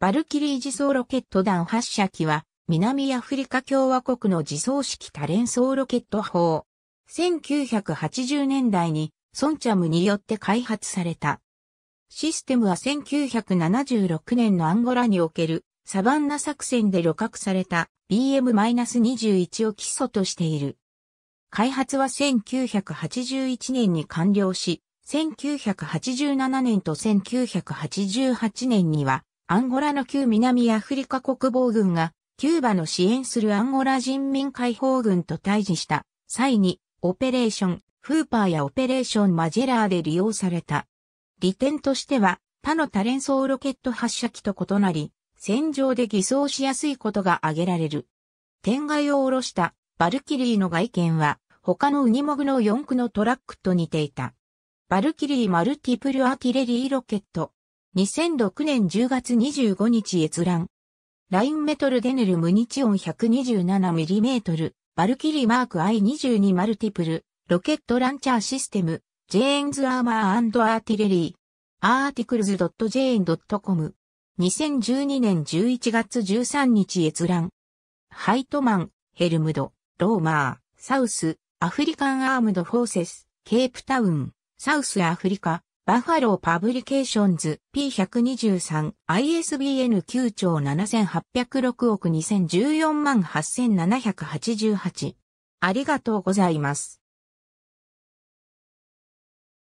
バルキリー自走ロケット弾発射機は、南アフリカ共和国の自走式多連装ロケット砲。1980年代に、ソンチャムによって開発された。システムは1976年のアンゴラにおけるサバンナ作戦で旅客された BM-21 を基礎としている。開発は1981年に完了し、1987年と1988年にはアンゴラの旧南アフリカ国防軍が、キューバの支援するアンゴラ人民解放軍と対峙した際に、オペレーション、フーパーやオペレーションマジェラーで利用された。利点としては、他の多連装ロケット発射機と異なり、戦場で偽装しやすいことが挙げられる。天外を下ろしたバルキリーの外見は、他のウニモグの4駆のトラックと似ていた。バルキリーマルティプルアーティレリーロケット2006年10月25日閲覧。ラインメトルデネルムニチオン 127mm、バルキリマーク I22 マルティプル、ロケットランチャーシステム、ジェーンズアーマーアーティレリー、アーティクルズ .jn.com。2012年11月13日閲覧。ハイトマン、ヘルムド、ローマー、サウス、アフリカンアームドフォーセス、ケープタウン、サウスアフリカ、バファローパブリケーションズ P123 ISBN 9兆7806億2014万8788ありがとうございます。